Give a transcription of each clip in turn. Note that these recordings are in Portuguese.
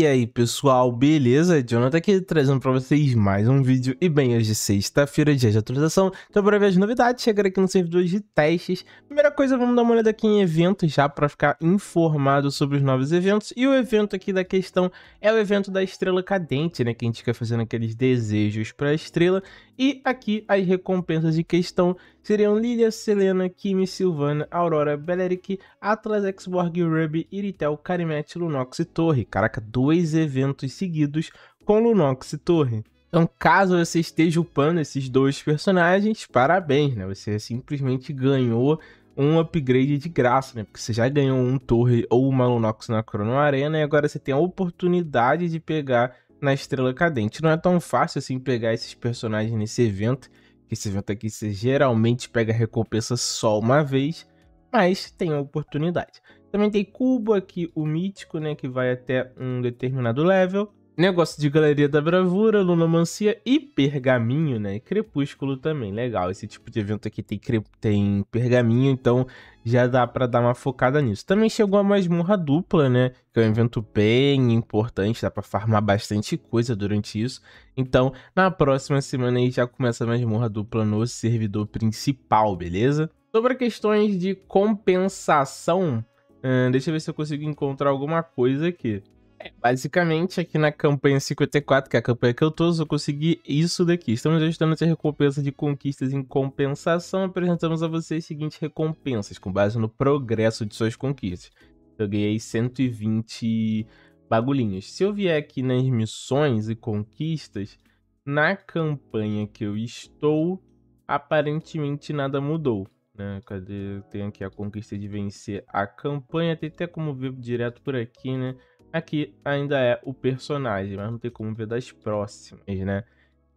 E aí pessoal, beleza? Jonathan aqui trazendo para vocês mais um vídeo e bem, hoje é sexta-feira, dia de atualização Então para ver as novidades, chegar aqui no servidor de testes Primeira coisa, vamos dar uma olhada aqui em eventos já para ficar informado sobre os novos eventos E o evento aqui da questão é o evento da estrela cadente, né? Que a gente fica fazendo aqueles desejos para a estrela E aqui as recompensas de questão seriam Lilia, Selena, Kimi, Silvana, Aurora, Beleric, Atlas, Exborg, Ruby, Iritel, Karimete, Lunox e Torre. Caraca, dois eventos seguidos com Lunox e Torre. Então, caso você esteja upando esses dois personagens, parabéns, né? Você simplesmente ganhou um upgrade de graça, né? Porque você já ganhou um torre ou uma Lunox na Crono Arena e agora você tem a oportunidade de pegar na Estrela Cadente. Não é tão fácil assim pegar esses personagens nesse evento que esse evento aqui você geralmente pega recompensa só uma vez, mas tem a oportunidade. Também tem Cubo aqui, o mítico, né, que vai até um determinado level. Negócio de Galeria da Bravura, Lunomancia e Pergaminho, né? E Crepúsculo também, legal. Esse tipo de evento aqui tem, tem Pergaminho, então já dá para dar uma focada nisso. Também chegou a Masmorra Dupla, né? Que é um evento bem importante, dá para farmar bastante coisa durante isso. Então, na próxima semana aí já começa a Masmorra Dupla no servidor principal, beleza? Sobre questões de compensação, hum, deixa eu ver se eu consigo encontrar alguma coisa aqui basicamente, aqui na campanha 54, que é a campanha que eu tô, eu consegui isso daqui. Estamos ajustando essa recompensa de conquistas em compensação. Apresentamos a vocês as seguintes recompensas, com base no progresso de suas conquistas. Eu ganhei 120 bagulhinhos. Se eu vier aqui nas missões e conquistas, na campanha que eu estou, aparentemente nada mudou. Né? Cadê? Tem aqui a conquista de vencer a campanha. Tem até como ver direto por aqui, né? Aqui ainda é o personagem, mas não tem como ver das próximas, né?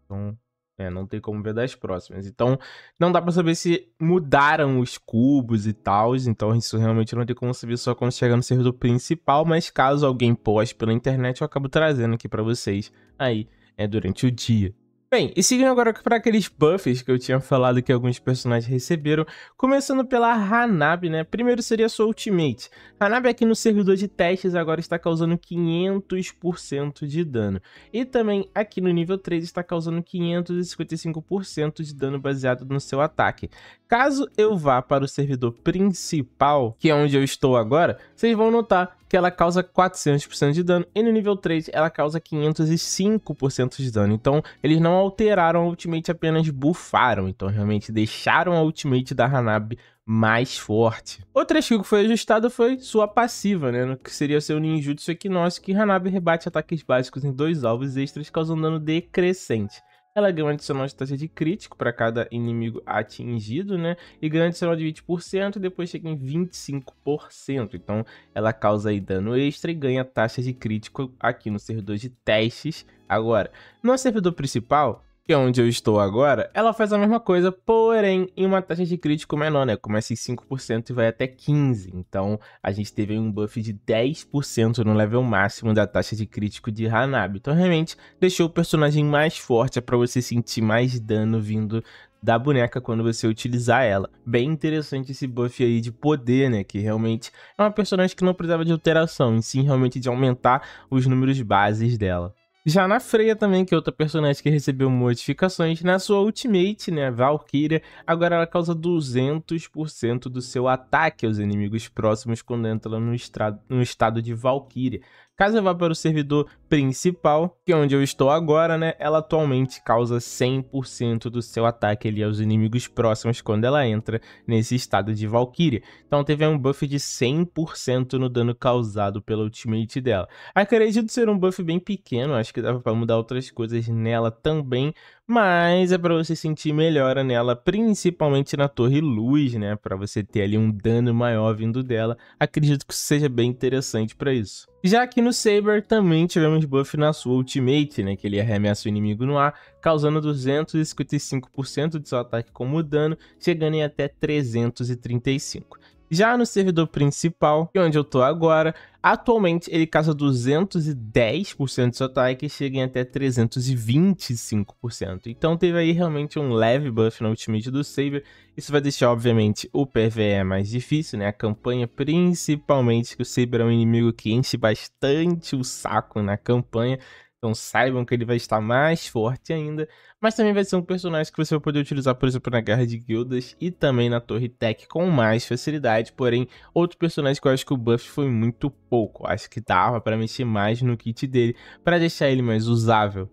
Então, é, não tem como ver das próximas. Então, não dá para saber se mudaram os cubos e tal. Então, isso realmente não tem como saber só quando chegar no servidor principal. Mas caso alguém poste pela internet, eu acabo trazendo aqui para vocês aí é, durante o dia. Bem, e seguindo agora para aqueles buffs que eu tinha falado que alguns personagens receberam, começando pela Hanabi, né? Primeiro seria sua ultimate. Hanabi aqui no servidor de testes agora está causando 500% de dano. E também aqui no nível 3 está causando 555% de dano baseado no seu ataque. Caso eu vá para o servidor principal, que é onde eu estou agora, vocês vão notar que ela causa 400% de dano, e no nível 3 ela causa 505% de dano. Então, eles não alteraram a ultimate, apenas bufaram. Então, realmente deixaram a ultimate da Hanabi mais forte. Outra skill que foi ajustada foi sua passiva, né? que seria seu ninjutsu equinócio, que Hanabi rebate ataques básicos em dois alvos extras, causando dano decrescente. Ela ganha um adicional de taxa de crítico para cada inimigo atingido, né? E ganha um adicional de 20% e depois chega em 25%. Então ela causa aí dano extra e ganha taxa de crítico aqui no servidor de testes. Agora, no servidor principal, que é onde eu estou agora, ela faz a mesma coisa, porém em uma taxa de crítico menor, né? Começa em 5% e vai até 15%. Então a gente teve um buff de 10% no level máximo da taxa de crítico de Hanabi. Então realmente deixou o personagem mais forte é para você sentir mais dano vindo da boneca quando você utilizar ela. Bem interessante esse buff aí de poder, né? Que realmente é uma personagem que não precisava de alteração, e sim realmente de aumentar os números bases dela. Já na Freya também, que é outra personagem que recebeu modificações, na sua Ultimate, né, Valkyria, agora ela causa 200% do seu ataque aos inimigos próximos quando entra no, no estado de Valkyria. Caso eu vá para o servidor principal, que é onde eu estou agora, né, ela atualmente causa 100% do seu ataque ali aos inimigos próximos quando ela entra nesse estado de Valkyria. Então teve um buff de 100% no dano causado pela ultimate dela. Acredito ser um buff bem pequeno, acho que dava para mudar outras coisas nela também, mas é para você sentir melhora nela, principalmente na torre luz, né, para você ter ali um dano maior vindo dela. Acredito que seja bem interessante para isso. Já que no Saber também tivemos buff na sua Ultimate, né, que ele arremessa o inimigo no ar, causando 255% de seu ataque como dano, chegando em até 335. Já no servidor principal, que é onde eu tô agora, atualmente ele causa 210% de seu ataque e chega em até 325%. Então teve aí realmente um leve buff na ultimate do Saber. Isso vai deixar, obviamente, o PvE mais difícil, né? A campanha, principalmente, que o Saber é um inimigo que enche bastante o saco na campanha. Então saibam que ele vai estar mais forte ainda, mas também vai ser um personagem que você vai poder utilizar, por exemplo, na Guerra de Guildas e também na Torre Tech com mais facilidade, porém, outro personagem que eu acho que o buff foi muito pouco, acho que dava para mexer mais no kit dele, para deixar ele mais usável.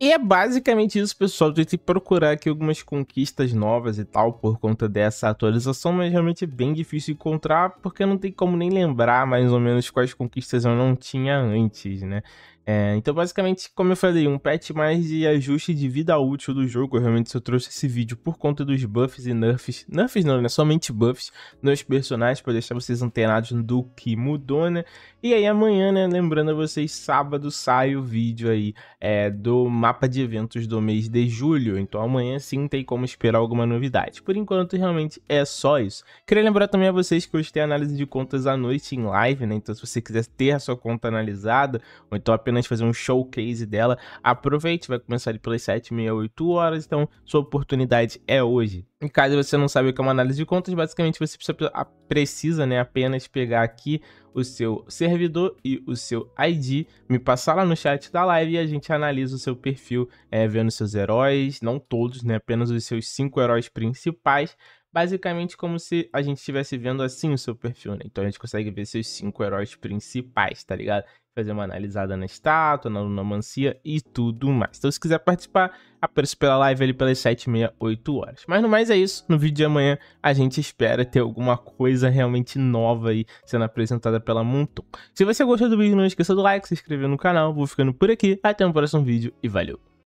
E é basicamente isso, pessoal. Eu tentei procurar aqui algumas conquistas novas e tal por conta dessa atualização, mas realmente é bem difícil encontrar porque não tem como nem lembrar mais ou menos quais conquistas eu não tinha antes, né? É, então, basicamente, como eu falei, um patch mais de ajuste de vida útil do jogo. realmente eu trouxe esse vídeo por conta dos buffs e nerfs. Nerfs não, né? Somente buffs nos personagens, para deixar vocês antenados do que mudou, né? E aí, amanhã, né? Lembrando a vocês, sábado sai o vídeo aí é, do mapa de eventos do mês de julho. Então, amanhã sim tem como esperar alguma novidade. Por enquanto, realmente é só isso. Queria lembrar também a vocês que hoje tem análise de contas à noite em live, né? Então, se você quiser ter a sua conta analisada, ou então apenas né, de fazer um showcase dela. Aproveite, vai começar ali pelas 7, meia, 8 horas, então sua oportunidade é hoje. E caso você não saiba o que é uma análise de contas, basicamente você precisa, precisa né, apenas pegar aqui o seu servidor e o seu ID, me passar lá no chat da live e a gente analisa o seu perfil, é, vendo seus heróis, não todos, né, apenas os seus cinco heróis principais, basicamente como se a gente estivesse vendo assim o seu perfil, né? Então a gente consegue ver seus cinco heróis principais, tá ligado? fazer uma analisada na estátua, na lunomancia e tudo mais. Então, se quiser participar, apareça pela live ali pelas 7, 6, 8 horas. Mas no mais é isso. No vídeo de amanhã a gente espera ter alguma coisa realmente nova aí sendo apresentada pela Monton. Se você gostou do vídeo, não esqueça do like, se inscrever no canal. Vou ficando por aqui. Até o próximo vídeo e valeu!